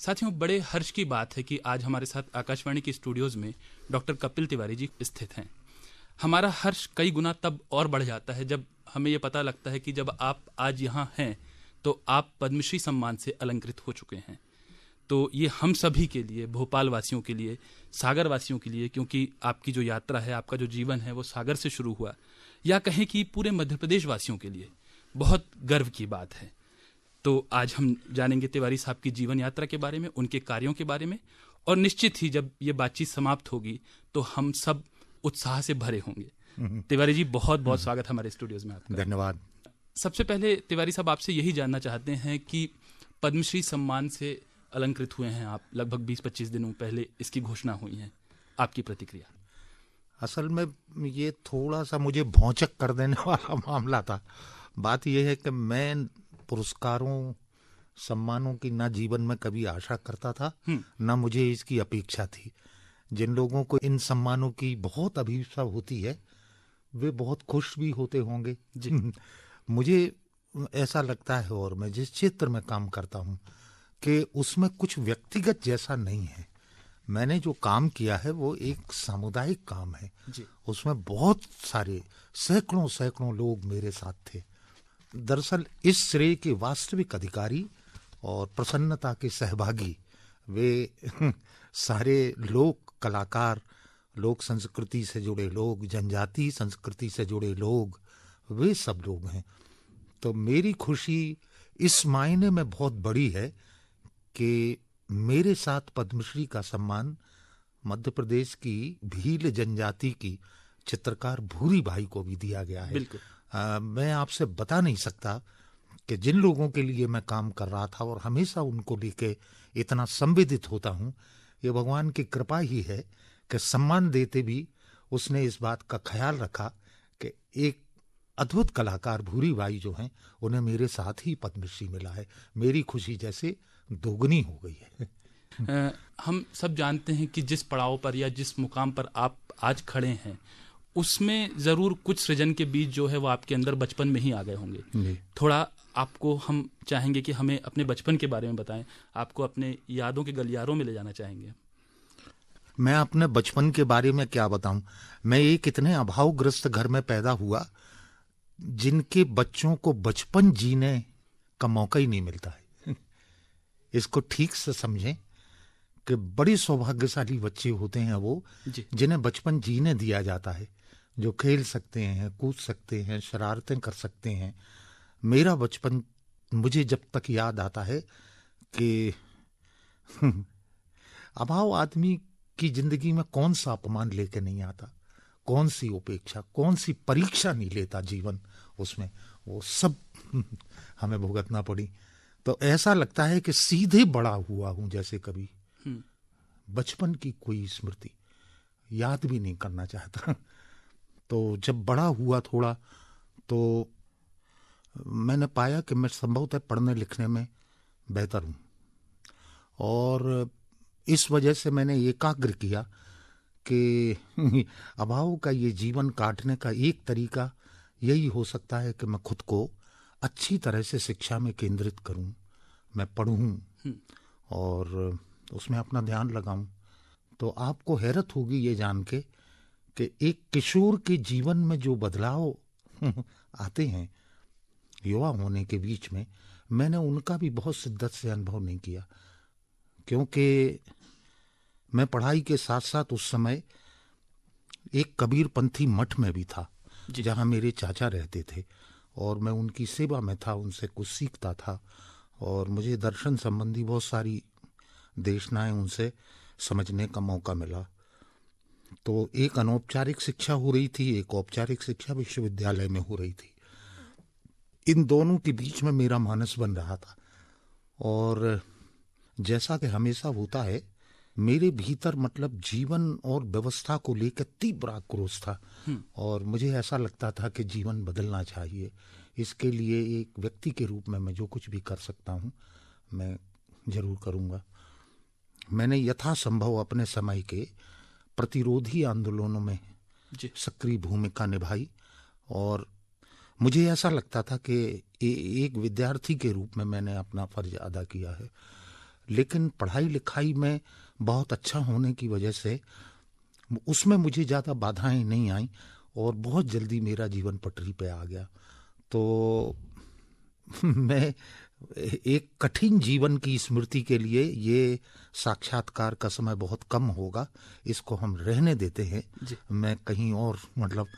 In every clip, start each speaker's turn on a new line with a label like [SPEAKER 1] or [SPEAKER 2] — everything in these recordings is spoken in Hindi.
[SPEAKER 1] साथियों बड़े हर्ष की बात है कि आज हमारे साथ आकाशवाणी के स्टूडियोज में डॉक्टर कपिल तिवारी जी स्थित हैं हमारा हर्ष कई गुना तब और बढ़ जाता है जब हमें ये पता लगता है कि जब आप आज यहाँ हैं तो आप पद्मश्री सम्मान से अलंकृत हो चुके हैं तो ये हम सभी के लिए भोपाल वासियों के लिए सागर वासियों के लिए क्योंकि आपकी जो यात्रा है आपका जो जीवन है वो सागर से शुरू हुआ या कहें कि पूरे मध्य प्रदेश वासियों के लिए बहुत गर्व की बात है तो आज हम जानेंगे तिवारी साहब की जीवन यात्रा के बारे में उनके कार्यों के बारे में और निश्चित ही जब ये बातचीत समाप्त होगी तो हम सब उत्साह से भरे होंगे हम्म। तिवारी जी बहुत बहुत हम्म। स्वागत हमारे स्टूडियोज में आपका धन्यवाद सबसे पहले तिवारी साहब आपसे यही जानना चाहते हैं कि पद्मश्री सम्मान से अलंकृत हुए हैं आप लगभग 20-25 दिनों पहले इसकी घोषणा हुई है आपकी प्रतिक्रिया
[SPEAKER 2] असल में ये थोड़ा सा मुझे भौचक कर देने वाला मामला था बात यह है कि मैं पुरस्कारों सम्मानों की ना जीवन में कभी आशा करता था हम्म। ना मुझे इसकी अपेक्षा थी जिन लोगों को इन सम्मानों की बहुत अभिप्सा होती है वे बहुत खुश भी होते होंगे मुझे ऐसा लगता है और मैं जिस क्षेत्र में काम करता हूँ कि उसमें कुछ व्यक्तिगत जैसा नहीं है मैंने जो काम किया है वो एक सामुदायिक काम है उसमें बहुत सारे सैकड़ों सैकड़ों लोग मेरे साथ थे दरअसल इस श्रेय के वास्तविक अधिकारी और प्रसन्नता के सहभागी वे सारे लोक कलाकार लोक संस्कृति से जुड़े लोग जनजाति संस्कृति से जुड़े लोग वे सब लोग हैं तो मेरी खुशी इस मायने में बहुत बड़ी है कि मेरे साथ पद्मश्री का सम्मान मध्य प्रदेश की भील जनजाति की चित्रकार भूरी भाई को भी दिया गया है बिल्कुल आ, मैं आपसे बता नहीं सकता कि जिन लोगों के लिए मैं काम कर रहा था और हमेशा उनको लेके इतना संवेदित होता हूँ ये भगवान की कृपा ही है कि सम्मान देते भी उसने इस बात का ख्याल रखा कि एक अद्भुत कलाकार भूरी भाई जो हैं उन्हें मेरे साथ ही पद्मश्री मिला है मेरी खुशी जैसे दोगुनी
[SPEAKER 1] हो गई है हम सब जानते हैं कि जिस पड़ाव पर या जिस मुकाम पर आप आज खड़े हैं उसमें ज़रूर कुछ सृजन के बीज जो है वो आपके अंदर बचपन में ही आ गए होंगे थोड़ा आपको हम चाहेंगे कि हमें अपने बचपन के बारे में बताएं आपको अपने यादों के गलियारों में ले जाना चाहेंगे
[SPEAKER 2] मैं अपने बचपन के बारे में क्या बताऊं मैं एक इतने अभावग्रस्त घर में पैदा हुआ जिनके बच्चों को बचपन जीने का मौका ही नहीं मिलता है इसको ठीक से समझें कि बड़ी सौभाग्यशाली बच्चे होते हैं वो जिन्हें बचपन जीने दिया जाता है जो खेल सकते हैं कूद सकते हैं शरारतें कर सकते हैं मेरा बचपन मुझे जब तक याद आता है कि अभाव आदमी की जिंदगी में कौन सा अपमान लेके नहीं आता कौन सी उपेक्षा कौन सी परीक्षा नहीं लेता जीवन उसमें वो सब हमें भुगतना पड़ी तो ऐसा लगता है कि सीधे बड़ा हुआ हूं जैसे कभी
[SPEAKER 1] हम्म।
[SPEAKER 2] बचपन की कोई स्मृति याद भी नहीं करना चाहता तो जब बड़ा हुआ थोड़ा तो मैंने पाया कि मैं संभवतः पढ़ने लिखने में बेहतर हूँ और इस वजह से मैंने एकाग्र किया कि अभाव का ये जीवन काटने का एक तरीका यही हो सकता है कि मैं खुद को अच्छी तरह से शिक्षा में केंद्रित करूं मैं पढ़ूं हम्म। और उसमें अपना ध्यान लगाऊं तो आपको हैरत होगी ये जान के कि एक किशोर के जीवन में जो बदलाव आते हैं युवा होने के बीच में मैंने उनका भी बहुत शिद्दत से अनुभव नहीं किया क्योंकि मैं पढ़ाई के साथ साथ उस समय एक कबीरपंथी मठ में भी था जहाँ मेरे चाचा रहते थे और मैं उनकी सेवा में था उनसे कुछ सीखता था और मुझे दर्शन संबंधी बहुत सारी देशनाएं उनसे समझने का मौका मिला तो एक अनौपचारिक शिक्षा हो रही थी एक औपचारिक शिक्षा विश्वविद्यालय में हो रही थी इन दोनों के बीच में मेरा मानस बन रहा था और जैसा कि हमेशा होता है मेरे भीतर मतलब जीवन और व्यवस्था को लेकर तीव्र आक्रोश था हम्म। और मुझे ऐसा लगता था कि जीवन बदलना चाहिए इसके लिए एक व्यक्ति के रूप में मैं जो कुछ भी कर सकता हूँ मैं ज़रूर करूँगा मैंने यथासंभव अपने समय के प्रतिरोधी आंदोलनों में सक्रिय भूमिका निभाई और मुझे ऐसा लगता था कि ए, एक विद्यार्थी के रूप में मैंने अपना फर्ज अदा किया है लेकिन पढ़ाई लिखाई में बहुत अच्छा होने की वजह से उसमें मुझे ज़्यादा बाधाएं नहीं आई और बहुत जल्दी मेरा जीवन पटरी पे आ गया तो मैं एक कठिन जीवन की स्मृति के लिए ये साक्षात्कार का समय बहुत कम होगा इसको हम रहने देते हैं मैं कहीं और मतलब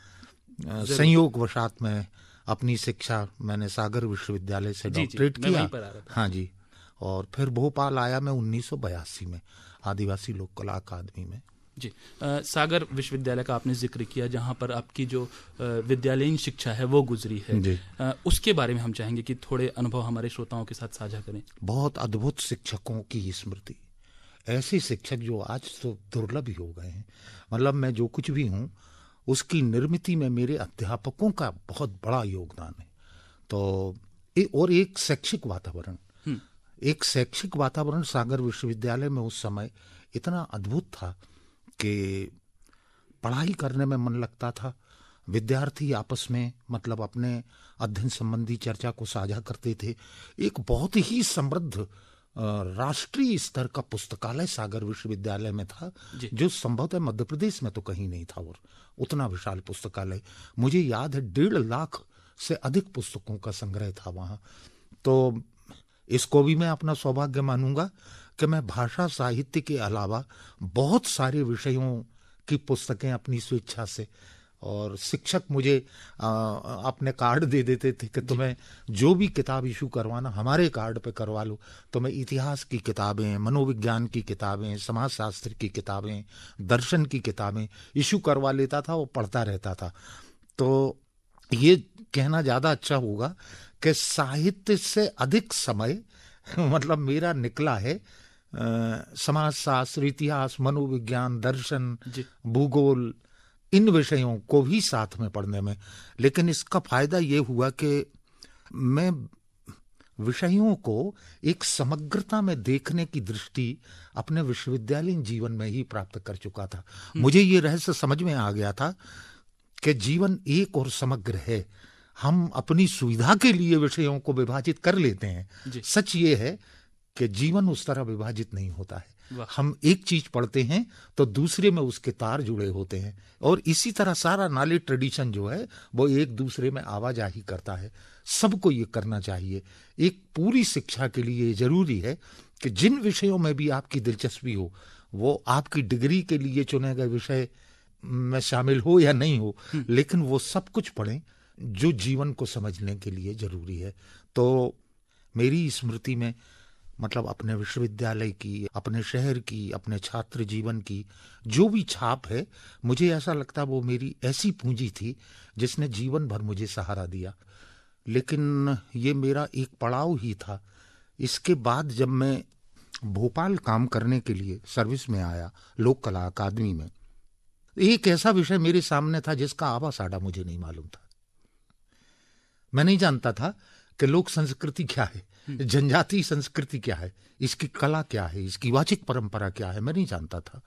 [SPEAKER 2] संयोगवशात में अपनी शिक्षा मैंने सागर विश्वविद्यालय से डॉक्टरेट किया हाँ जी और फिर भोपाल आया मैं उन्नीस में आदिवासी लोक कला अकादमी में
[SPEAKER 1] जी आ, सागर विश्वविद्यालय का आपने जिक्र किया जहाँ पर आपकी जो विद्यालयीन शिक्षा है वो गुजरी है जी आ, उसके बारे में हम चाहेंगे कि थोड़े अनुभव हमारे श्रोताओं के साथ साझा करें
[SPEAKER 2] बहुत अद्भुत शिक्षकों की स्मृति ऐसे शिक्षक जो आज तो दुर्लभ ही हो गए हैं मतलब मैं जो कुछ भी हूँ उसकी निर्मित में मेरे अध्यापकों का बहुत बड़ा योगदान है तो ए, और एक शैक्षिक वातावरण हम्म। एक शैक्षिक वातावरण सागर विश्वविद्यालय में उस समय इतना अद्भुत था कि पढ़ाई करने में मन लगता था विद्यार्थी आपस में मतलब अपने अध्ययन संबंधी चर्चा को साझा करते थे एक बहुत ही समृद्ध राष्ट्रीय स्तर का पुस्तकालय सागर विश्वविद्यालय में था जो संभवतः मध्य प्रदेश में तो कहीं नहीं था और उतना विशाल पुस्तकालय मुझे याद है डेढ़ लाख से अधिक पुस्तकों का संग्रह था वहाँ तो इसको भी मैं अपना सौभाग्य मानूंगा कि मैं भाषा साहित्य के अलावा बहुत सारे विषयों की पुस्तकें अपनी स्वेच्छा से और शिक्षक मुझे अपने कार्ड दे देते थे कि तुम्हें जो भी किताब इशू करवाना हमारे कार्ड पे करवा लो तो मैं इतिहास की किताबें मनोविज्ञान की किताबें समाजशास्त्र की किताबें दर्शन की किताबें इशू करवा लेता था और पढ़ता रहता था तो ये कहना ज़्यादा अच्छा होगा कि साहित्य से अधिक समय मतलब मेरा निकला है समाजशास्त्र इतिहास मनोविज्ञान दर्शन भूगोल इन विषयों को भी साथ में पढ़ने में लेकिन इसका फायदा ये हुआ कि मैं विषयों को एक समग्रता में देखने की दृष्टि अपने विश्वविद्यालय जीवन में ही प्राप्त कर चुका था हम्म। मुझे ये रहस्य समझ में आ गया था कि जीवन एक और समग्र है हम अपनी सुविधा के लिए विषयों को विभाजित कर लेते हैं सच ये है कि जीवन उस तरह विभाजित नहीं होता है हम एक चीज पढ़ते हैं तो दूसरे में उसके तार जुड़े होते हैं और इसी तरह सारा नाले ट्रेडिशन जो है वो एक दूसरे में आवाजाही करता है सबको ये करना चाहिए एक पूरी शिक्षा के लिए जरूरी है कि जिन विषयों में भी आपकी दिलचस्पी हो वो आपकी डिग्री के लिए चुने गए विषय में शामिल हो या नहीं हो हम्म। लेकिन वो सब कुछ पढ़ें जो जीवन को समझने के लिए जरूरी है तो मेरी स्मृति में मतलब अपने विश्वविद्यालय की अपने शहर की अपने छात्र जीवन की जो भी छाप है मुझे ऐसा लगता वो मेरी ऐसी पूंजी थी जिसने जीवन भर मुझे सहारा दिया लेकिन ये मेरा एक पड़ाव ही था इसके बाद जब मैं भोपाल काम करने के लिए सर्विस में आया लोक कला अकादमी में एक ऐसा विषय मेरे सामने था जिसका आवा साडा मुझे नहीं मालूम था मैं नहीं जानता था कि लोक संस्कृति क्या है हम्म। जनजातीय संस्कृति क्या है इसकी कला क्या है इसकी वाचिक परंपरा क्या है मैं नहीं जानता था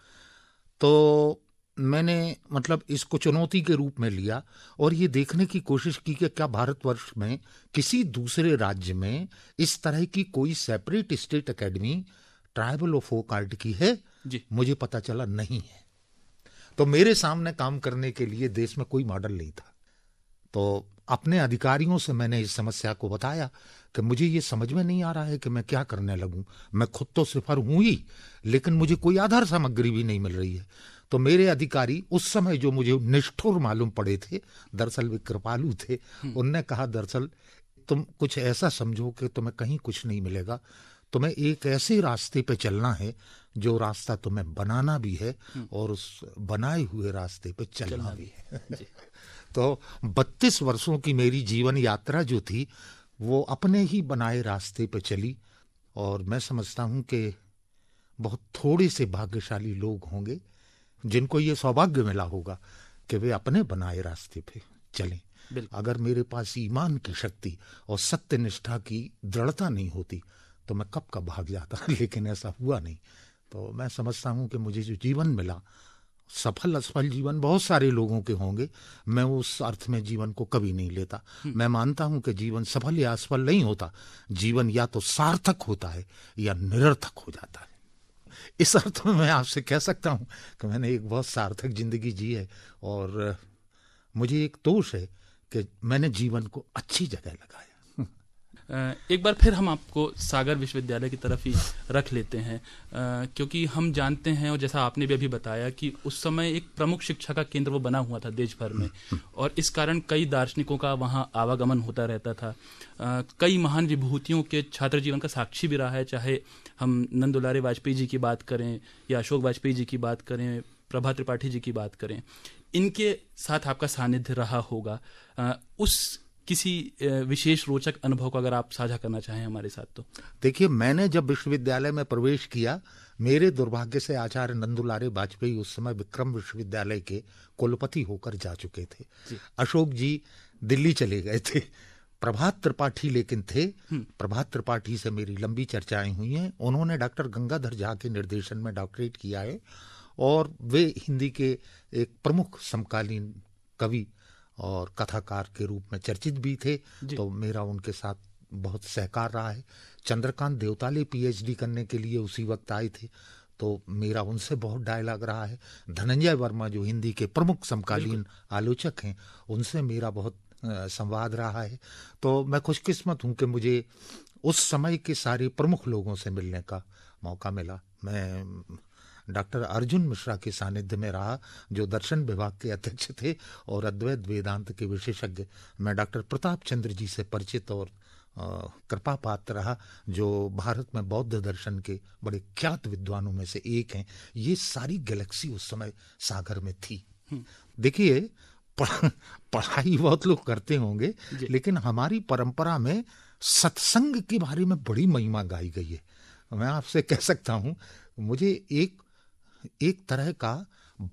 [SPEAKER 2] तो मैंने मतलब इसको चुनौती के रूप में लिया और ये देखने की कोशिश की कि क्या भारतवर्ष में किसी दूसरे राज्य में इस तरह की कोई separate state academy tribal of folk art की है जी। मुझे पता चला नहीं है तो मेरे सामने काम करने के लिए देश में कोई मॉडल नहीं था तो अपने अधिकारियों से मैंने इस समस्या को बताया कि मुझे ये समझ में नहीं आ रहा है कि मैं क्या करने लगूं मैं खुद तो सिफर हूं ही लेकिन मुझे कोई आधार सामग्री भी नहीं मिल रही है तो मेरे अधिकारी उस समय जो मुझे निष्ठुर मालूम पड़े थे दरअसल वे कृपालु थे हम्म। उनने कहा दरअसल तुम कुछ ऐसा समझो कि तुम्हें कहीं कुछ नहीं मिलेगा तुम्हें एक ऐसे रास्ते पे चलना है जो रास्ता तुम्हें बनाना भी है हम्म। और उस बनाए हुए रास्ते पे चलना, चलना भी है तो 32 वर्षों की मेरी जीवन यात्रा जो थी वो अपने ही बनाए रास्ते पर चली और मैं समझता हूँ कि बहुत थोड़े से भाग्यशाली लोग होंगे जिनको ये सौभाग्य मिला होगा कि वे अपने बनाए रास्ते पे चलें अगर मेरे पास ईमान की शक्ति और सत्य निष्ठा की दृढ़ता नहीं होती तो मैं कब का भाग जाता लेकिन ऐसा हुआ नहीं तो मैं समझता हूँ कि मुझे जो जीवन मिला सफल असफल जीवन बहुत सारे लोगों के होंगे मैं उस अर्थ में जीवन को कभी नहीं लेता हम्म। मैं मानता हूं कि जीवन सफल या असफल नहीं होता जीवन या तो सार्थक होता है या निरर्थक हो जाता है इस अर्थ में मैं आपसे कह सकता हूं कि मैंने एक बहुत सार्थक जिंदगी जी है और मुझे एक दोष है कि मैंने जीवन को अच्छी जगह लगाया
[SPEAKER 1] एक बार फिर हम आपको सागर विश्वविद्यालय की तरफ ही रख लेते हैं क्योंकि हम जानते हैं और जैसा आपने भी अभी बताया कि उस समय एक प्रमुख शिक्षा का केंद्र वो बना हुआ था देश भर में और इस कारण कई दार्शनिकों का वहाँ आवागमन होता रहता था कई महान विभूतियों के छात्र जीवन का साक्षी भी रहा है चाहे हम नंदुलारे वाजपेयी जी की बात करें या अशोक वाजपेयी जी की बात करें प्रभा त्रिपाठी जी की बात करें इनके साथ आपका सानिध्य रहा होगा उस किसी विशेष रोचक अनुभव को अगर आप साझा करना चाहें हमारे साथ तो
[SPEAKER 2] देखिए मैंने जब विश्वविद्यालय में प्रवेश किया मेरे दुर्भाग्य से आचार्य नंदुलारे वाजपेयी उस समय विक्रम विश्वविद्यालय के कुलपति होकर जा चुके थे जी। अशोक जी दिल्ली चले गए थे प्रभात त्रिपाठी लेकिन थे हम्म। प्रभात त्रिपाठी से मेरी लंबी चर्चाएं हुई हैं उन्होंने डॉक्टर गंगाधर झा के निर्देशन में डॉक्टरेट किया है और वे हिंदी के एक प्रमुख समकालीन कवि और कथाकार के रूप में चर्चित भी थे तो मेरा उनके साथ बहुत सहकार रहा है चंद्रकांत देवताले पीएचडी करने के लिए उसी वक्त आए थे तो मेरा उनसे बहुत डायलॉग रहा है धनंजय वर्मा जो हिंदी के प्रमुख समकालीन आलोचक हैं उनसे मेरा बहुत संवाद रहा है तो मैं खुशकिस्मत हूँ कि मुझे उस समय के सारे प्रमुख लोगों से मिलने का मौका मिला मैं डॉक्टर अर्जुन मिश्रा के सानिध्य में रहा जो दर्शन विभाग के अध्यक्ष थे और अद्वैत वेदांत के विशेषज्ञ मैं डॉक्टर प्रताप चंद्र जी से परिचित और कृपा पात्र रहा जो भारत में बौद्ध दर्शन के बड़े ख्यात विद्वानों में से एक हैं ये सारी गैलेक्सी उस समय सागर में थी हम्म। देखिए पढ़ाई बहुत लोग करते होंगे लेकिन हमारी परंपरा में सत्संग के बारे में बड़ी महिमा गाई गई है मैं आपसे कह सकता हूँ मुझे एक एक तरह का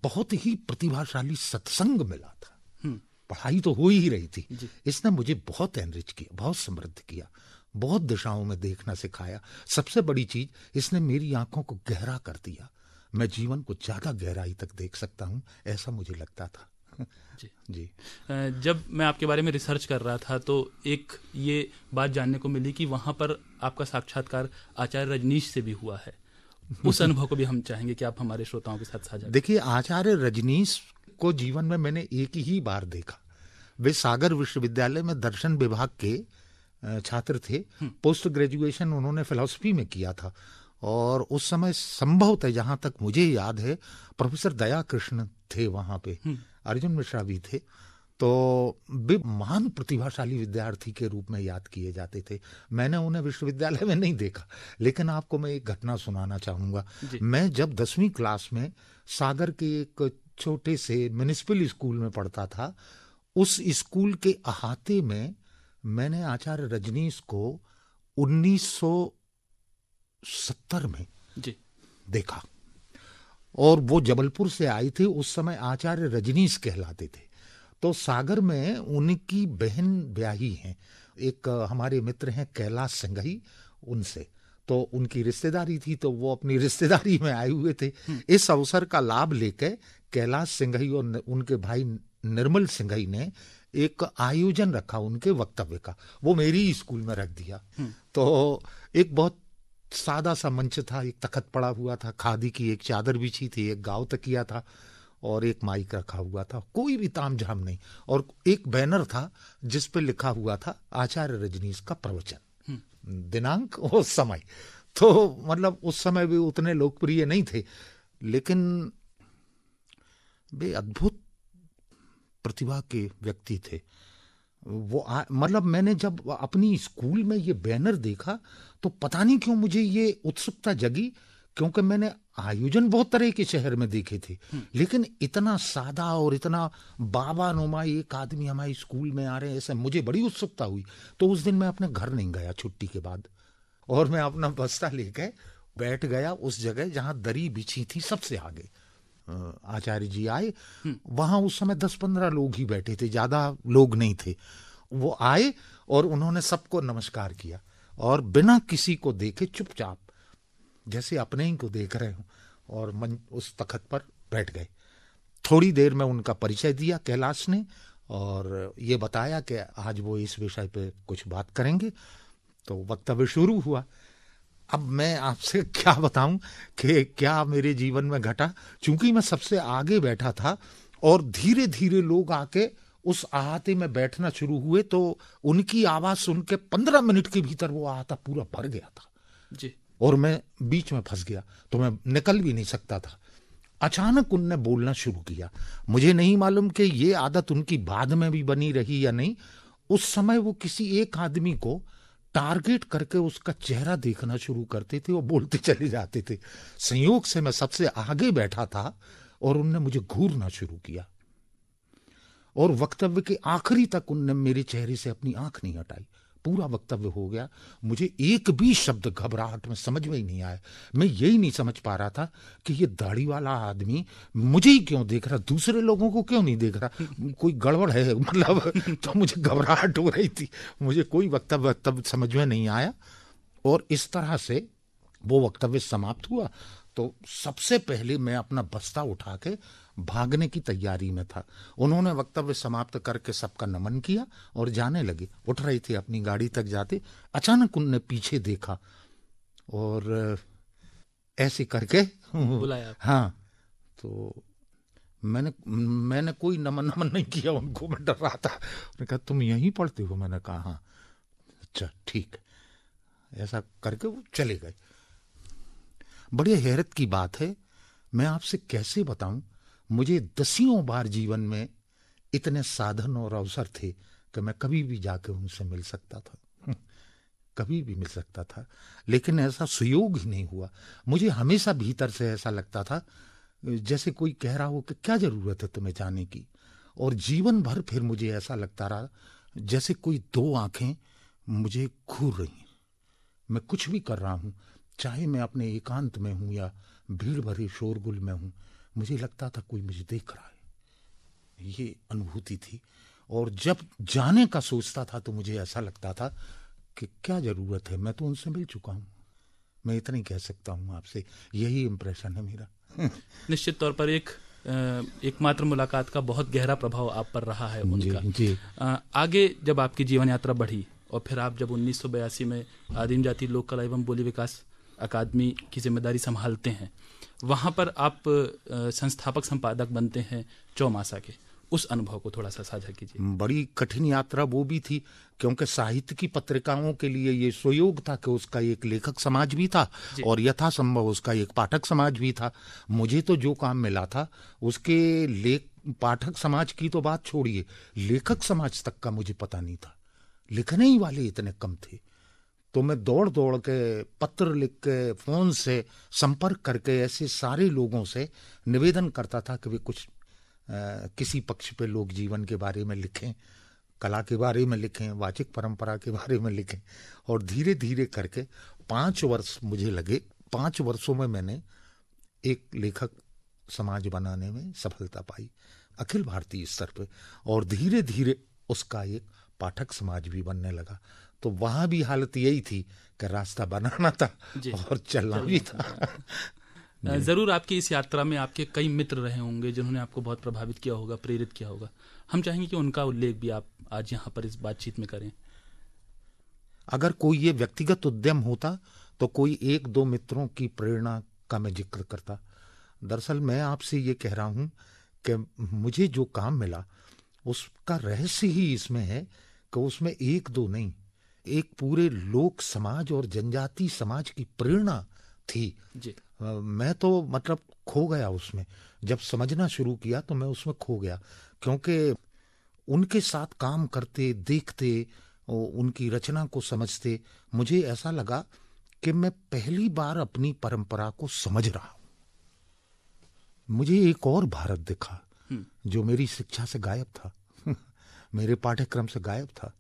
[SPEAKER 2] बहुत ही प्रतिभाशाली सत्संग मिला था हम्म। पढ़ाई तो हो ही रही थी इसने मुझे बहुत एनरिच किया बहुत समृद्ध किया बहुत दिशाओं में देखना सिखाया सबसे बड़ी चीज इसने मेरी आंखों को गहरा कर दिया मैं जीवन को ज्यादा गहराई तक देख सकता हूँ ऐसा मुझे लगता था
[SPEAKER 1] जी जी जब मैं आपके बारे में रिसर्च कर रहा था तो एक ये बात जानने को मिली कि वहाँ पर आपका साक्षात्कार आचार्य रजनीश से भी हुआ है उस अनुभव को भी हम चाहेंगे कि आप हमारे श्रोताओं के साथ साझा
[SPEAKER 2] देखिए आचार्य रजनीश को जीवन में मैंने एक ही बार देखा वे सागर विश्वविद्यालय में दर्शन विभाग के छात्र थे हम्म। पोस्ट ग्रेजुएशन उन्होंने फिलोसफी में किया था और उस समय संभवतः जहां तक मुझे याद है प्रोफेसर दया कृष्ण थे वहां पे हम्म। अर्जुन मिश्रा भी थे तो वे महान प्रतिभाशाली विद्यार्थी के रूप में याद किए जाते थे मैंने उन्हें विश्वविद्यालय में नहीं देखा लेकिन आपको मैं एक घटना सुनाना चाहूँगा मैं जब दसवीं क्लास में सागर के एक छोटे से म्यूनिसिपल स्कूल में पढ़ता था उस स्कूल के अहाते में मैंने आचार्य रजनीश को 1970 में जी देखा और वो जबलपुर से आए थे उस समय आचार्य रजनीश कहलाते थे तो सागर में उनकी बहन ब्याही हैं एक हमारे मित्र हैं कैलाश सिंघई उनसे तो उनकी रिश्तेदारी थी तो वो अपनी रिश्तेदारी में आए हुए थे हम्म। इस अवसर का लाभ लेकर कैलाश सिंघई और उनके भाई निर्मल सिंघई ने एक आयोजन रखा उनके वक्तव्य का वो मेरी स्कूल में रख दिया हम्म। तो एक बहुत सादा सा मंच था एक तखत पड़ा हुआ था खादी की एक चादर बिछी थी एक गाँव तकिया था और एक माइक रखा हुआ था कोई भी ताम झाम नहीं और एक बैनर था जिस पे लिखा हुआ था आचार्य रजनीश का प्रवचन हम्म। दिनांक और समय तो मतलब उस समय भी उतने लोकप्रिय नहीं थे लेकिन वे अद्भुत प्रतिभा के व्यक्ति थे वो मतलब मैंने जब अपनी स्कूल में ये बैनर देखा तो पता नहीं क्यों मुझे ये उत्सुकता जगी क्योंकि मैंने आयोजन बहुत तरह के शहर में देखे थे हम्म। लेकिन इतना सादा और इतना बाबा नुमा एक आदमी हमारे स्कूल में आ रहे हैं ऐसा मुझे बड़ी उत्सुकता हुई तो उस दिन मैं अपने घर नहीं गया छुट्टी के बाद और मैं अपना बस्ता लेकर बैठ गया उस जगह जहाँ दरी बिछी थी सबसे आगे आचार्य जी आए हम्म। वहां उस समय दस पंद्रह लोग ही बैठे थे ज्यादा लोग नहीं थे वो आए और उन्होंने सबको नमस्कार किया और बिना किसी को देखे चुपचाप जैसे अपने ही को देख रहे हो और मन उस तखत पर बैठ गए थोड़ी देर में उनका परिचय दिया कैलाश ने और ये बताया कि आज वो इस विषय पे कुछ बात करेंगे तो वक्तव्य शुरू हुआ अब मैं आपसे क्या बताऊं कि क्या मेरे जीवन में घटा चूंकि मैं सबसे आगे बैठा था और धीरे धीरे लोग आके उस आहाते में बैठना शुरू हुए तो उनकी आवाज़ सुन के पंद्रह मिनट के भीतर वो आहाता पूरा भर गया था जी और मैं बीच में फंस गया तो मैं निकल भी नहीं सकता था अचानक उनने बोलना शुरू किया मुझे नहीं मालूम कि ये आदत उनकी बाद में भी बनी रही या नहीं उस समय वो किसी एक आदमी को टारगेट करके उसका चेहरा देखना शुरू करते थे और बोलते चले जाते थे संयोग से मैं सबसे आगे बैठा था और उनने मुझे घूरना शुरू किया और वक्तव्य के आखिरी तक उनने मेरे चेहरे से अपनी आंख नहीं हटाई पूरा वक्तव्य हो गया मुझे एक भी शब्द घबराहट में समझ में ही नहीं आया मैं यही नहीं समझ पा रहा था कि ये दाढ़ी वाला आदमी मुझे ही क्यों देख रहा दूसरे लोगों को क्यों नहीं देख रहा कोई गड़बड़ है मतलब तो मुझे घबराहट हो रही थी मुझे कोई वक्तव्य तब समझ में नहीं आया और इस तरह से वो वक्तव्य समाप्त हुआ तो सबसे पहले मैं अपना बस्ता उठा के भागने की तैयारी में था उन्होंने वक्तव्य समाप्त करके सबका नमन किया और जाने लगे उठ रही थी अपनी गाड़ी तक जाते अचानक उनने पीछे देखा और ऐसे करके बुलाया हाँ तो मैंने मैंने कोई नमन नमन नहीं किया उनको मैं डर रहा था उन्होंने कहा तुम यहीं पढ़ते हो मैंने कहा हाँ अच्छा ठीक ऐसा करके वो चले गए बड़ी हैरत की बात है मैं आपसे कैसे बताऊं मुझे दसियों बार जीवन में इतने साधन और अवसर थे कि मैं कभी भी जाके उनसे मिल सकता था कभी भी मिल सकता था लेकिन ऐसा सुयोग ही नहीं हुआ मुझे हमेशा भीतर से ऐसा लगता था जैसे कोई कह रहा हो कि क्या जरूरत है तुम्हें जाने की और जीवन भर फिर मुझे ऐसा लगता रहा जैसे कोई दो आंखें मुझे घूर रही हैं मैं कुछ भी कर रहा हूं चाहे मैं अपने एकांत में हूं या भीड़ भरे शोरगुल में हूँ मुझे लगता था कोई मुझे देख रहा है ये अनुभूति थी और जब जाने का सोचता था तो मुझे ऐसा लगता था कि क्या ज़रूरत है मैं तो उनसे मिल चुका हूँ मैं इतना ही कह सकता हूँ आपसे यही इम्प्रेशन है मेरा
[SPEAKER 1] निश्चित तौर पर एक एकमात्र मुलाकात का बहुत गहरा प्रभाव आप पर रहा है उनका जी, जी। आगे जब आपकी जीवन यात्रा बढ़ी और फिर आप जब उन्नीस में आदिम जाति लोक कला एवं बोली विकास अकादमी की जिम्मेदारी संभालते हैं वहाँ पर आप संस्थापक संपादक बनते हैं चौमासा के उस अनुभव को थोड़ा सा साझा कीजिए बड़ी कठिन यात्रा वो भी थी क्योंकि साहित्य की
[SPEAKER 2] पत्रिकाओं के लिए ये सुयोग था कि उसका एक लेखक समाज भी था और यथासंभव उसका एक पाठक समाज भी था मुझे तो जो काम मिला था उसके लेख पाठक समाज की तो बात छोड़िए लेखक समाज तक का मुझे पता नहीं था लिखने ही वाले इतने कम थे तो मैं दौड़ दौड़ के पत्र लिख के फ़ोन से संपर्क करके ऐसे सारे लोगों से निवेदन करता था कि वे कुछ आ, किसी पक्ष पे लोग जीवन के बारे में लिखें कला के बारे में लिखें वाचिक परंपरा के बारे में लिखें और धीरे धीरे करके पाँच वर्ष मुझे लगे पाँच वर्षों में मैंने एक लेखक समाज बनाने में सफलता पाई अखिल भारतीय स्तर पर और धीरे धीरे उसका एक पाठक समाज भी बनने लगा तो वहाँ भी हालत यही थी कि रास्ता बनाना था और चलना भी था
[SPEAKER 1] ज़रूर आपकी इस यात्रा में आपके कई मित्र रहे होंगे जिन्होंने आपको बहुत प्रभावित किया होगा प्रेरित किया होगा हम चाहेंगे कि उनका उल्लेख भी आप आज यहाँ पर इस बातचीत में करें
[SPEAKER 2] अगर कोई ये व्यक्तिगत उद्यम होता तो कोई एक दो मित्रों की प्रेरणा का मैं जिक्र करता दरअसल मैं आपसे ये कह रहा हूँ कि मुझे जो काम मिला उसका रहस्य ही इसमें है कि उसमें एक दो नहीं एक पूरे लोक समाज और जनजाति समाज की प्रेरणा थी जी। मैं तो मतलब खो गया उसमें जब समझना शुरू किया तो मैं उसमें खो गया क्योंकि उनके साथ काम करते देखते उनकी रचना को समझते मुझे ऐसा लगा कि मैं पहली बार अपनी परंपरा को समझ रहा हूं मुझे एक और भारत दिखा हम्म। जो मेरी शिक्षा से गायब था मेरे पाठ्यक्रम से गायब था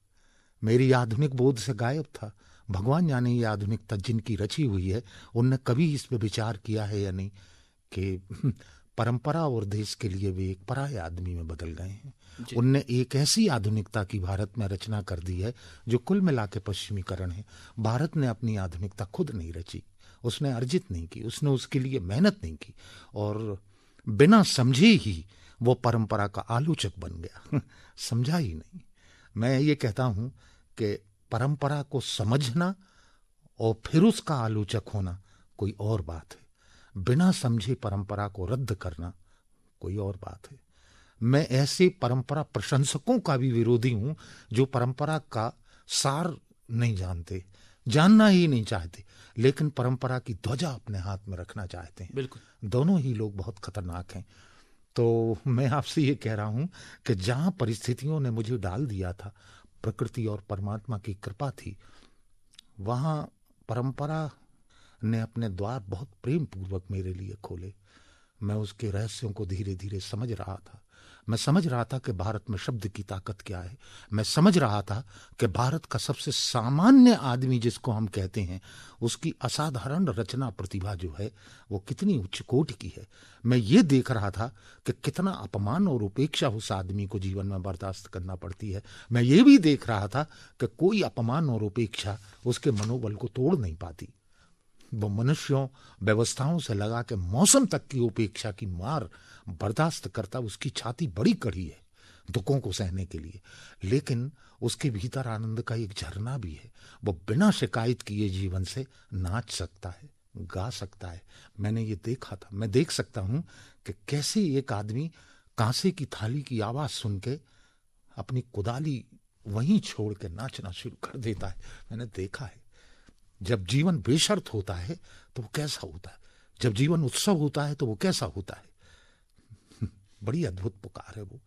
[SPEAKER 2] मेरी आधुनिक बोध से गायब था भगवान जाने ये आधुनिकता जिनकी रची हुई है उनने कभी इस पर विचार किया है या नहीं कि परंपरा और देश के लिए वे एक पराय आदमी में बदल गए हैं उनने एक ऐसी आधुनिकता की भारत में रचना कर दी है जो कुल मिला के पश्चिमीकरण है भारत ने अपनी आधुनिकता खुद नहीं रची उसने अर्जित नहीं की उसने उसके लिए मेहनत नहीं की और बिना समझे ही वो परंपरा का आलोचक बन गया समझा ही नहीं मैं ये कहता हूं कि परंपरा को समझना और फिर उसका आलोचक होना कोई और बात है बिना समझे परंपरा को रद्द करना कोई और बात है मैं ऐसे परंपरा प्रशंसकों का भी विरोधी हूं जो परंपरा का सार नहीं जानते जानना ही नहीं चाहते लेकिन परंपरा की ध्वजा अपने हाथ में रखना चाहते हैं बिल्कुल दोनों ही लोग बहुत खतरनाक हैं तो मैं आपसे ये कह रहा हूँ कि जहाँ परिस्थितियों ने मुझे डाल दिया था प्रकृति और परमात्मा की कृपा थी वहाँ परंपरा ने अपने द्वार बहुत प्रेम पूर्वक मेरे लिए खोले मैं उसके रहस्यों को धीरे धीरे समझ रहा था मैं समझ रहा था कि भारत में शब्द की ताकत क्या है मैं समझ रहा था कि भारत का सबसे सामान्य आदमी जिसको हम कहते हैं उसकी असाधारण रचना प्रतिभा जो है वो कितनी उच्च कोट की है मैं ये देख रहा था कि कितना अपमान और उपेक्षा उस आदमी को जीवन में बर्दाश्त करना पड़ती है मैं ये भी देख रहा था कि कोई अपमान और उपेक्षा उसके मनोबल को तोड़ नहीं पाती वो मनुष्यों व्यवस्थाओं से लगा के मौसम तक की उपेक्षा की मार बर्दाश्त करता उसकी छाती बड़ी कड़ी है दुखों को सहने के लिए लेकिन उसके भीतर आनंद का एक झरना भी है वो बिना शिकायत किए जीवन से नाच सकता है गा सकता है मैंने ये देखा था मैं देख सकता हूँ कि कैसे एक आदमी कांसे की थाली की आवाज़ सुन के अपनी कुदाली वहीं छोड़ के नाचना शुरू कर देता है मैंने देखा है जब जीवन बेशर्त होता है तो वो कैसा होता है जब जीवन उत्सव होता है तो वो कैसा होता है बड़ी अद्भुत पुकार है वो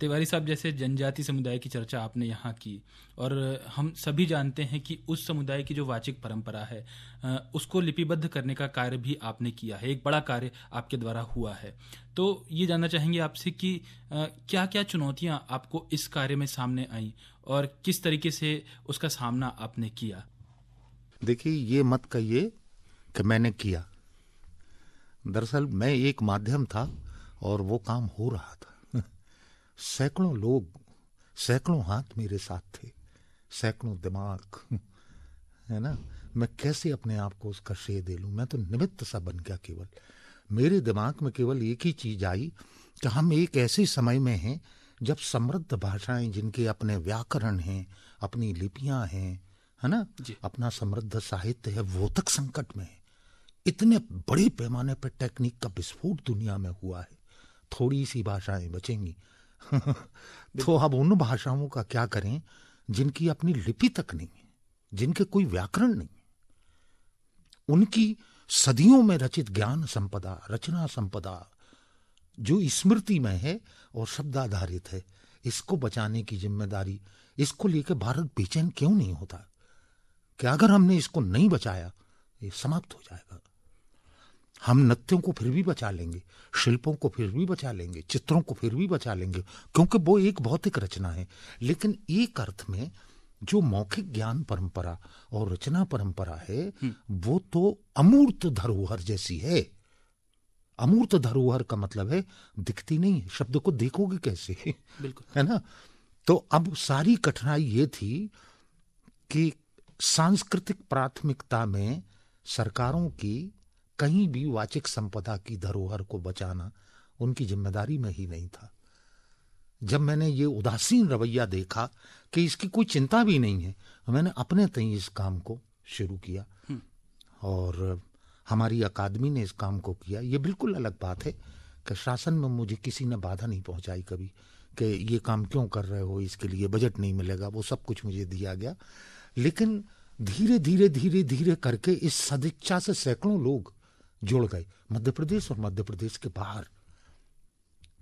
[SPEAKER 1] तिवारी साहब जैसे जनजाति समुदाय की चर्चा आपने यहाँ की और हम सभी जानते हैं कि उस समुदाय की जो वाचिक परंपरा है उसको लिपिबद्ध करने का कार्य भी आपने किया है एक बड़ा कार्य आपके द्वारा हुआ है तो ये जानना चाहेंगे आपसे कि क्या क्या चुनौतियाँ आपको इस कार्य में सामने आई और किस तरीके से उसका सामना आपने किया
[SPEAKER 2] देखिए ये मत कहिए कि मैंने किया दरअसल मैं एक माध्यम था और वो काम हो रहा था सैकड़ों लोग सैकड़ों हाथ मेरे साथ थे सैकड़ों दिमाग है ना मैं कैसे अपने आप को उसका श्रेय दे लूँ मैं तो निमित्त सा बन गया केवल मेरे दिमाग में केवल एक ही चीज आई कि हम एक ऐसे समय में हैं जब समृद्ध भाषाएं जिनके अपने व्याकरण हैं अपनी लिपियां हैं है ना अपना समृद्ध साहित्य है वो तक संकट में है इतने बड़े पैमाने पर टेक्निक का विस्फोट दुनिया में हुआ है थोड़ी सी भाषाएं बचेंगी तो अब उन भाषाओं का क्या करें जिनकी अपनी लिपि तक नहीं है जिनके कोई व्याकरण नहीं है उनकी सदियों में रचित ज्ञान संपदा रचना संपदा जो स्मृति में है और शब्द आधारित है इसको बचाने की जिम्मेदारी इसको लेकर भारत बेचैन क्यों नहीं होता कि अगर हमने इसको नहीं बचाया ये समाप्त हो जाएगा हम नृत्यों को फिर भी बचा लेंगे शिल्पों को फिर भी बचा लेंगे चित्रों को फिर भी बचा लेंगे क्योंकि वो एक भौतिक रचना है लेकिन एक अर्थ में जो मौखिक ज्ञान परंपरा और रचना परंपरा है हम्म। वो तो अमूर्त धरोहर जैसी है अमूर्त धरोहर का मतलब है दिखती नहीं है शब्द को देखोगे कैसे बिल्कुल है ना तो अब सारी कठिनाई ये थी कि सांस्कृतिक प्राथमिकता में सरकारों की कहीं भी वाचिक संपदा की धरोहर को बचाना उनकी जिम्मेदारी में ही नहीं था जब मैंने ये उदासीन रवैया देखा कि इसकी कोई चिंता भी नहीं है मैंने अपने तई इस काम को शुरू किया हम्म। और हमारी अकादमी ने इस काम को किया ये बिल्कुल अलग बात है कि शासन में मुझे किसी ने बाधा नहीं पहुंचाई कभी कि ये काम क्यों कर रहे हो इसके लिए बजट नहीं मिलेगा वो सब कुछ मुझे दिया गया लेकिन धीरे धीरे धीरे धीरे करके इस सदिच्छा से सैकड़ों लोग जुड़ गए मध्य प्रदेश और मध्य प्रदेश के बाहर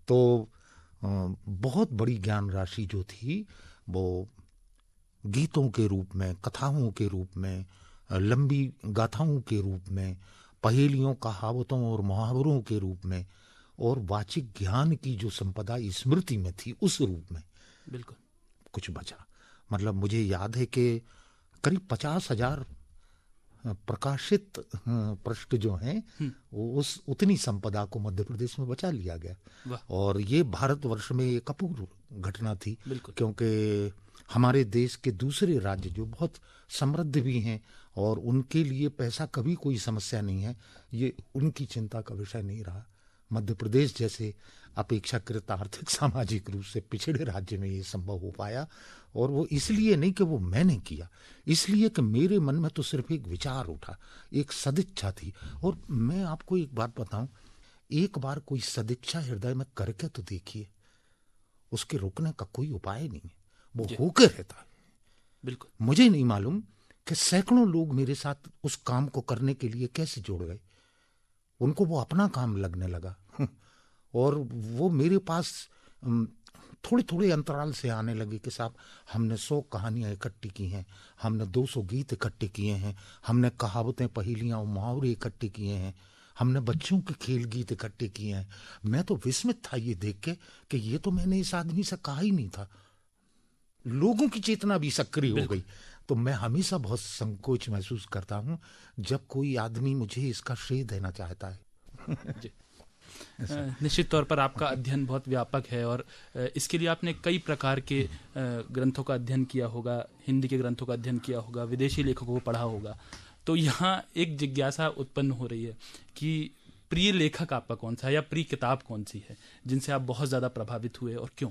[SPEAKER 2] तो बहुत बड़ी ज्ञान राशि जो थी वो गीतों के रूप में कथाओं के रूप में लंबी गाथाओं के रूप में पहेलियों कहावतों और मुहावरों के रूप में और वाचिक ज्ञान की जो संपदा स्मृति में थी उस रूप में बिल्कुल कुछ बचा मतलब मुझे याद है कि करीब पचास हजार प्रकाशित पृष्ठ जो हैं हम्म। उस उतनी संपदा को मध्य प्रदेश में बचा लिया गया और ये भारतवर्ष में एक अपूर्व घटना थी क्योंकि हमारे देश के दूसरे राज्य जो बहुत समृद्ध भी हैं और उनके लिए पैसा कभी कोई समस्या नहीं है ये उनकी चिंता का विषय नहीं रहा मध्य प्रदेश जैसे अपेक्षाकृत आर्थिक सामाजिक रूप से पिछड़े राज्य में ये संभव हो पाया और वो इसलिए नहीं कि वो मैंने किया इसलिए कि मेरे मन में तो सिर्फ एक विचार उठा एक सदिच्छा थी और मैं आपको एक बात बताऊं एक बार कोई सदिच्छा हृदय में करके तो देखिए उसके रुकने का कोई उपाय नहीं है वो होकर रहता है बिल्कुल मुझे नहीं मालूम कि सैकड़ों लोग मेरे साथ उस काम को करने के लिए कैसे जुड़ गए उनको वो अपना काम लगने लगा और वो मेरे पास थोड़े थोड़े अंतराल से आने लगे कि साहब हमने सौ कहानियाँ इकट्ठी की हैं हमने दो सौ गीत इकट्ठे किए हैं हमने कहावतें पहेलियाँ और मुहावरे इकट्ठे किए हैं हमने बच्चों के खेल गीत इकट्ठे किए हैं मैं तो विस्मित था ये देख के कि ये तो मैंने इस आदमी से कहा ही नहीं था लोगों की चेतना भी सक्रिय हो गई तो मैं हमेशा बहुत संकोच महसूस करता हूँ जब कोई आदमी मुझे इसका श्रेय देना चाहता
[SPEAKER 1] है निश्चित तौर पर आपका अध्ययन बहुत व्यापक है और इसके लिए आपने कई प्रकार के ग्रंथों का अध्ययन किया होगा हिंदी के ग्रंथों का अध्ययन किया होगा विदेशी लेखकों को पढ़ा होगा तो यहाँ एक जिज्ञासा उत्पन्न हो रही है कि प्रिय लेखक आपका कौन सा है या प्रिय किताब कौन सी है जिनसे आप बहुत ज़्यादा प्रभावित हुए और क्यों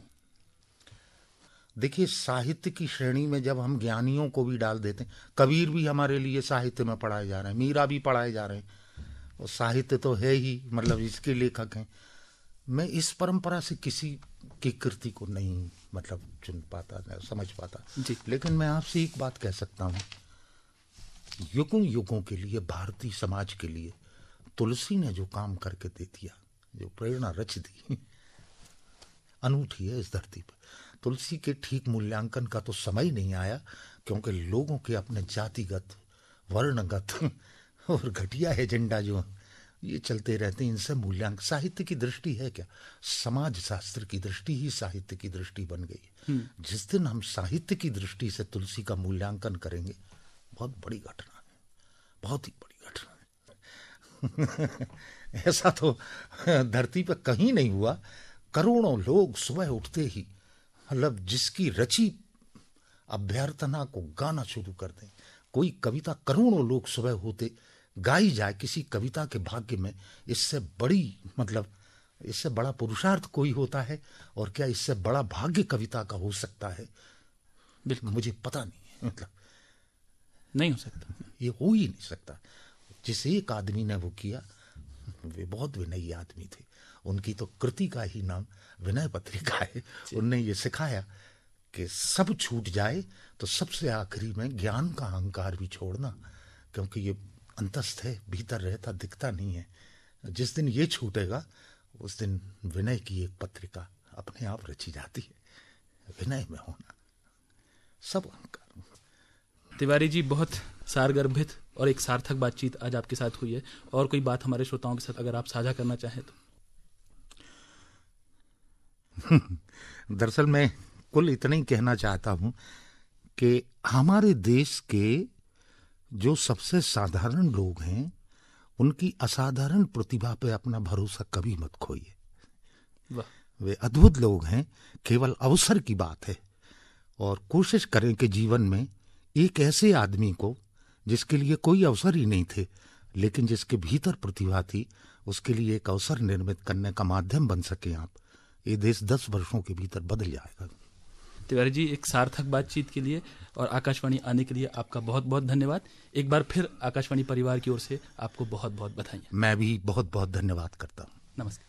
[SPEAKER 1] देखिए साहित्य की श्रेणी में जब हम ज्ञानियों
[SPEAKER 2] को भी डाल देते हैं कबीर भी हमारे लिए साहित्य में पढ़ाए जा रहे हैं मीरा भी पढ़ाए जा रहे हैं और साहित्य तो है ही मतलब इसके लेखक हैं मैं इस परंपरा से किसी की कृति को नहीं मतलब चुन पाता समझ पाता जी लेकिन मैं आपसे एक बात कह सकता हूँ युगों युगों के लिए भारतीय समाज के लिए तुलसी ने जो काम करके दे दिया जो प्रेरणा रच दी अनूठी है इस धरती पर तुलसी के ठीक मूल्यांकन का तो समय नहीं आया क्योंकि लोगों के अपने जातिगत वर्णगत और घटिया एजेंडा जो ये चलते रहते हैं इनसे मूल्यांक साहित्य की दृष्टि है क्या समाज शास्त्र की दृष्टि ही साहित्य की दृष्टि बन गई हम्म। जिस दिन हम साहित्य की दृष्टि से तुलसी का मूल्यांकन करेंगे बहुत बड़ी घटना है बहुत ही बड़ी घटना है ऐसा तो धरती पर कहीं नहीं हुआ करोड़ों लोग सुबह उठते ही मतलब जिसकी रची अभ्यर्थना को गाना शुरू कर दें कोई कविता करोड़ों लोग सुबह होते गाई जाए किसी कविता के भाग्य में इससे बड़ी मतलब इससे बड़ा पुरुषार्थ कोई होता है और क्या इससे बड़ा भाग्य कविता का हो सकता है बिल्कुल मुझे पता नहीं है मतलब नहीं हो सकता ये हो ही नहीं सकता जिस एक आदमी ने वो किया वे बहुत विनयी आदमी थे उनकी तो कृति का ही नाम विनय पत्रिका है उनने ये सिखाया कि सब छूट जाए तो सबसे आखिरी में ज्ञान का अहंकार भी छोड़ना क्योंकि ये अंतस्थ है भीतर रहता दिखता नहीं है जिस दिन ये छूटेगा उस दिन विनय की एक पत्रिका अपने
[SPEAKER 1] आप रची जाती है विनय में होना सब अहंकार तिवारी जी बहुत सारगर्भित और एक सार्थक बातचीत आज आपके साथ हुई है और कोई बात हमारे श्रोताओं के साथ अगर आप साझा करना चाहें तो
[SPEAKER 2] दरअसल मैं कुल इतना ही कहना चाहता हूं कि हमारे देश के जो सबसे साधारण लोग हैं उनकी असाधारण प्रतिभा पे अपना भरोसा कभी मत खोइए वे अद्भुत लोग हैं केवल अवसर की बात है और कोशिश करें कि जीवन में एक ऐसे आदमी को जिसके लिए कोई अवसर ही नहीं थे लेकिन जिसके भीतर प्रतिभा थी उसके लिए एक अवसर निर्मित करने का माध्यम बन सके आप ये देश दस वर्षों के भीतर बदल जाएगा
[SPEAKER 1] तिवारी जी एक सार्थक बातचीत के लिए और आकाशवाणी आने के लिए आपका बहुत बहुत धन्यवाद एक बार फिर आकाशवाणी परिवार की ओर से आपको बहुत बहुत बधाई मैं भी बहुत बहुत धन्यवाद करता हूँ नमस्कार